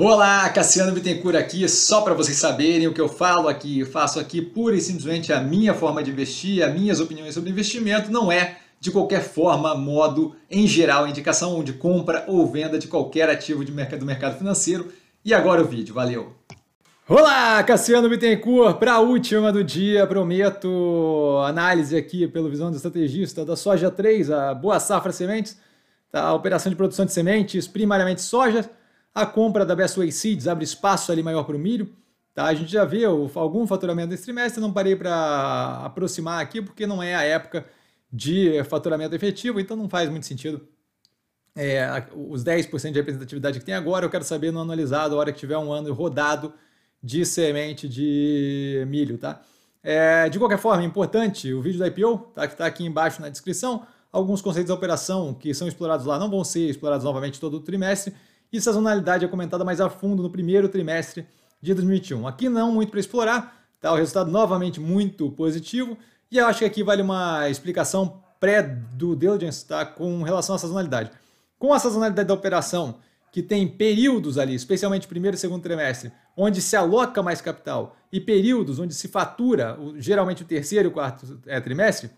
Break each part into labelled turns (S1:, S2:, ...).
S1: Olá, Cassiano Bittencourt aqui, só para vocês saberem o que eu falo aqui, eu faço aqui pura e simplesmente a minha forma de investir, as minhas opiniões sobre investimento, não é de qualquer forma, modo, em geral, indicação de compra ou venda de qualquer ativo de mercado, do mercado financeiro. E agora o vídeo, valeu! Olá, Cassiano Bittencourt, para a última do dia, prometo análise aqui pelo Visão do Estrategista da Soja 3, a Boa Safra Sementes, tá? a operação de produção de sementes, primariamente soja, a compra da Best Way Seeds abre espaço ali maior para o milho. Tá? A gente já viu algum faturamento desse trimestre, não parei para aproximar aqui, porque não é a época de faturamento efetivo, então não faz muito sentido é, os 10% de representatividade que tem agora, eu quero saber no anualizado, a hora que tiver um ano rodado de semente de milho, tá? É, de qualquer forma, é importante o vídeo da IPO, tá, que está aqui embaixo na descrição, alguns conceitos de operação que são explorados lá não vão ser explorados novamente todo o trimestre, e sazonalidade é comentada mais a fundo no primeiro trimestre de 2021. Aqui não muito para explorar, tá? O resultado novamente muito positivo e eu acho que aqui vale uma explicação pré do diligence, tá? Com relação à sazonalidade. Com a sazonalidade da operação, que tem períodos ali, especialmente primeiro e segundo trimestre, onde se aloca mais capital, e períodos onde se fatura, geralmente o terceiro e o quarto é, trimestre,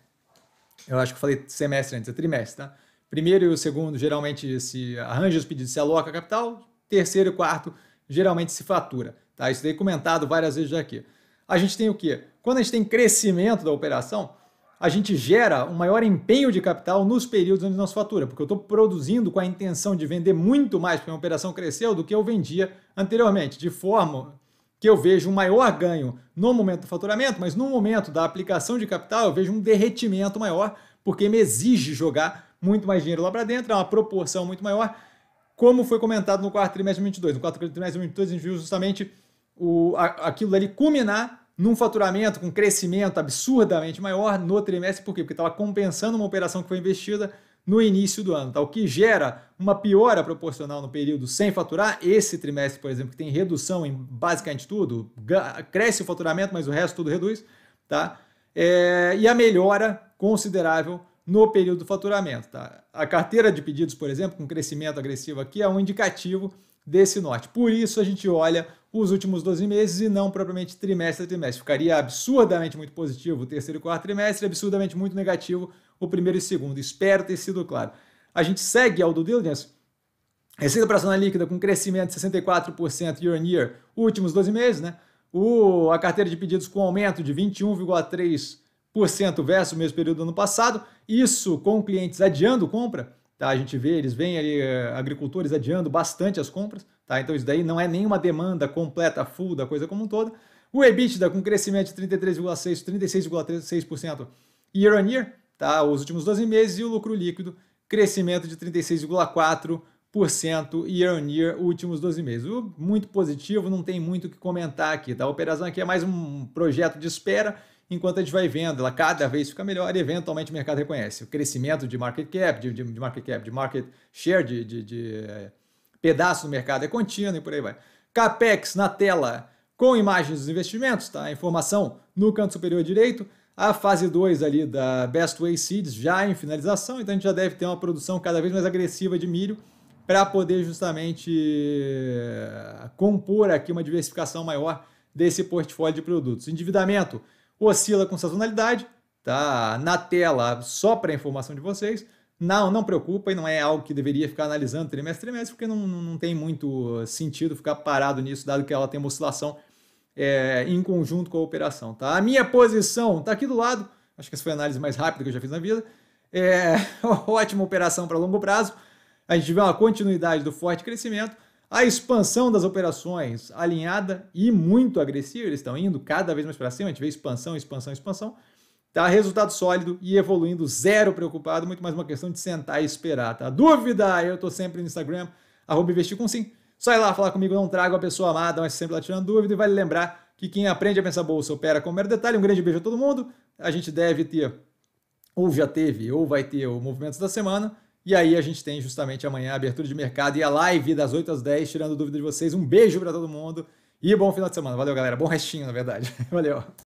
S1: eu acho que falei semestre antes, é trimestre, tá? Primeiro e o segundo geralmente se arranja os pedidos, se aloca capital. Terceiro e quarto geralmente se fatura. Tá? Isso daí comentado várias vezes aqui. A gente tem o quê? Quando a gente tem crescimento da operação, a gente gera um maior empenho de capital nos períodos onde não se fatura, porque eu estou produzindo com a intenção de vender muito mais, porque a operação cresceu, do que eu vendia anteriormente, de forma que eu vejo um maior ganho no momento do faturamento, mas no momento da aplicação de capital eu vejo um derretimento maior, porque me exige jogar muito mais dinheiro lá para dentro, é uma proporção muito maior, como foi comentado no quarto trimestre de 2022. No quarto trimestre de 2022, a gente viu justamente o, aquilo ali culminar num faturamento com crescimento absurdamente maior no trimestre, por quê? Porque estava compensando uma operação que foi investida no início do ano, tá? o que gera uma piora proporcional no período sem faturar. Esse trimestre, por exemplo, que tem redução em basicamente tudo, cresce o faturamento, mas o resto tudo reduz, tá? É, e a melhora considerável no período do faturamento. Tá? A carteira de pedidos, por exemplo, com crescimento agressivo aqui, é um indicativo desse norte. Por isso a gente olha os últimos 12 meses e não propriamente trimestre a trimestre. Ficaria absurdamente muito positivo o terceiro e quarto trimestre, absurdamente muito negativo o primeiro e segundo. Espero ter sido claro. A gente segue ao do diligence. Receita operacional líquida com crescimento de 64% year on year, últimos 12 meses, né? O, a carteira de pedidos com aumento de 21,3 versus o mesmo período do ano passado. Isso com clientes adiando compra, tá? A gente vê, eles vêm ali, eh, agricultores adiando bastante as compras, tá? Então isso daí não é nenhuma demanda completa, full da coisa como um todo. O EBITDA com crescimento de 33,6%, 36,6% year on year, tá? Os últimos 12 meses e o lucro líquido, crescimento de 36,4% year on year, últimos 12 meses. Muito positivo, não tem muito o que comentar aqui, tá? A operação aqui é mais um projeto de espera enquanto a gente vai vendo, ela cada vez fica melhor e eventualmente o mercado reconhece. O crescimento de market cap, de, de, de market cap, de market share, de, de, de é, pedaço do mercado é contínuo e por aí vai. CAPEX na tela com imagens dos investimentos, tá? A informação no canto superior direito. A fase 2 ali da Best Way Seeds já em finalização, então a gente já deve ter uma produção cada vez mais agressiva de milho para poder justamente eh, compor aqui uma diversificação maior desse portfólio de produtos. Endividamento, oscila com sazonalidade, tá na tela só para informação de vocês. Não, não preocupa e não é algo que deveria ficar analisando trimestre a trimestre, porque não, não tem muito sentido ficar parado nisso, dado que ela tem uma oscilação é, em conjunto com a operação. Tá? A minha posição está aqui do lado, acho que essa foi a análise mais rápida que eu já fiz na vida. É ótima operação para longo prazo. A gente vê uma continuidade do forte crescimento a expansão das operações alinhada e muito agressiva, eles estão indo cada vez mais para cima, a gente vê expansão, expansão, expansão. Tá resultado sólido e evoluindo, zero preocupado, muito mais uma questão de sentar e esperar, tá? Dúvida? Eu tô sempre no Instagram, arroba investir com sim. Sai lá falar comigo, não trago a pessoa amada, mas sempre lá tirando dúvida e vale lembrar que quem aprende a pensar bolsa opera com mero detalhe. Um grande beijo a todo mundo. A gente deve ter, ou já teve, ou vai ter o Movimentos da Semana. E aí a gente tem justamente amanhã a abertura de mercado e a live das 8 às 10, tirando dúvida de vocês. Um beijo para todo mundo e bom final de semana. Valeu, galera. Bom restinho, na verdade. Valeu.